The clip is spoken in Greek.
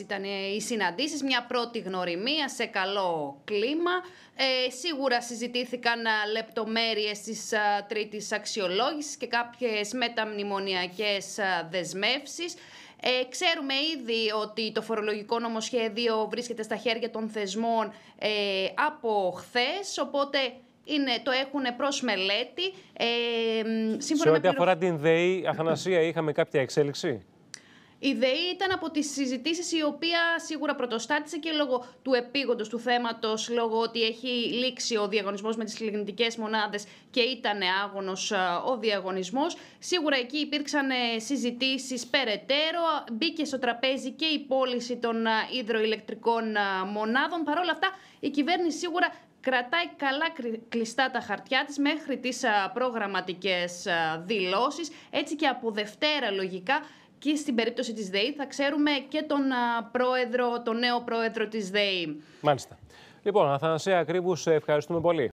ήταν ε, οι συναντήσεις, μια πρώτη γνωριμία σε καλό κλίμα. Ε, σίγουρα συζητήθηκαν ε, λεπτομέρειες της ε, τρίτης αξιολόγησης και κάποιες μεταμνημονιακές δεσμεύσεις. Ε, ξέρουμε ήδη ότι το φορολογικό νομοσχέδιο βρίσκεται στα χέρια των θεσμών ε, από χθες, οπότε είναι, το έχουν προς μελέτη. Ε, σε ό,τι αφορά την ΔΕΗ, Αθανασία, είχαμε κάποια εξέλιξη. Η ΔΕΗ ήταν από τις συζητήσεις η οποία σίγουρα πρωτοστάτησε και λόγω του επίγοντος του θέματος, λόγω ότι έχει λήξει ο διαγωνισμός με τις λιγνητικές μονάδες και ήταν άγωνος ο διαγωνισμός. Σίγουρα εκεί υπήρξαν ε, συζητήσεις περαιτέρω. Μπήκε στο τραπέζι και η πώληση των υδροηλεκτρικών μονάδων. Παρ' όλα αυτά, η κυβέρνηση σίγουρα κρατάει καλά κλειστά τα χαρτιά της μέχρι τις προγραμματικές δηλώσεις. Έτσι και από Δευτέρα λογικά και στην περίπτωση της ΔΕΗ θα ξέρουμε και τον πρόεδρο, τον νέο πρόεδρο της ΔΕΗ. Μάλιστα. Λοιπόν, Αθανασία Κρύβους, ευχαριστούμε πολύ.